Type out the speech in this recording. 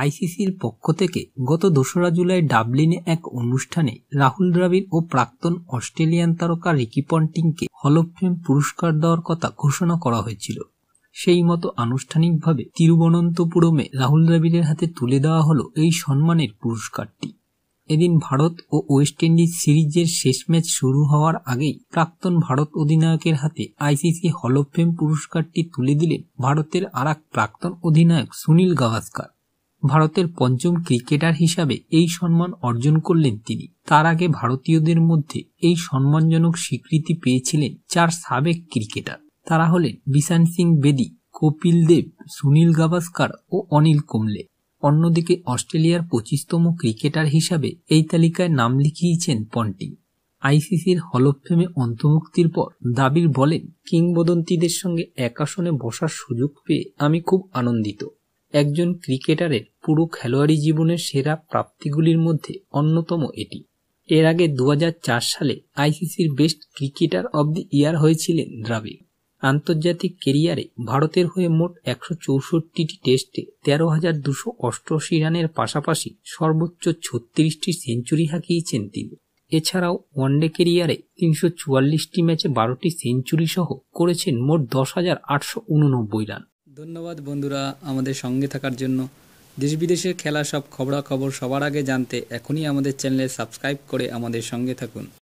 আইসিসির পক্ষ থেকে গত দোসরা জুলাই ডাবলিনে এক অনুষ্ঠানে রাহুল দ্রাবিড় ও প্রাক্তন অস্ট্রেলিয়ান তারকা রিকি পন্টিংকে হলফেম পুরস্কার দেওয়ার কথা ঘোষণা করা হয়েছিল সেই মতো আনুষ্ঠানিকভাবে তিরুবনন্তপুরমে রাহুল দ্রাবিড়ের হাতে তুলে দেওয়া হলো এই সম্মানের পুরস্কারটি এদিন ভারত ও ওয়েস্ট ইন্ডিজ সিরিজের শেষ ম্যাচ শুরু হওয়ার আগেই প্রাক্তন ভারত অধিনায়কের হাতে আইসিসি হল অফ ফেম পুরস্কারটি তুলে দিলেন ভারতের আর প্রাক্তন অধিনায়ক সুনীল গাভাস্কার ভারতের পঞ্চম ক্রিকেটার হিসাবে এই সম্মান অর্জন করলেন তিনি তার আগে ভারতীয়দের মধ্যে এই সম্মানজনক স্বীকৃতি পেয়েছিলেন চার সাবেক ক্রিকেটার তারা হলেন বিশান সিং বেদি কপিল দেব সুনীল গাভাস্কার ও অনিল কুম্বলে অন্যদিকে অস্ট্রেলিয়ার পঁচিশতম ক্রিকেটার হিসাবে এই তালিকায় নাম লিখিয়েছেন পন্টিং আইসিসির হলফেমে অন্তর্ভুক্তির পর দাবির বলেন কিংবদন্তিদের সঙ্গে এক আসনে বসার সুযোগ পেয়ে আমি খুব আনন্দিত একজন ক্রিকেটারের পুরো খেলোয়াড়ি জীবনের সেরা প্রাপ্তিগুলির মধ্যে অন্যতম এটি এর আগে দু সালে আইসিসির best cricketer of the year হয়েছিলেন দ্রাবিড় আন্তর্জাতিক কেরিয়ারে ভারতের হয়ে মোট একশো চৌষট্টিটি টেস্টে তেরো হাজার দুশো অষ্টআশি রানের পাশাপাশি সর্বোচ্চ ছত্রিশটি সেঞ্চুরি হাঁকিয়েছেন তিনি এছাড়াও ওয়ানডে কেরিয়ারে তিনশো চুয়াল্লিশটি ম্যাচে বারোটি সেঞ্চুরি সহ করেছেন মোট দশ হাজার আটশো উননব্বই রান ধন্যবাদ বন্ধুরা আমাদের সঙ্গে থাকার জন্য দেশ বিদেশের খেলা সব খবরাখবর সবার আগে জানতে এখনই আমাদের চ্যানেলে সাবস্ক্রাইব করে আমাদের সঙ্গে থাকুন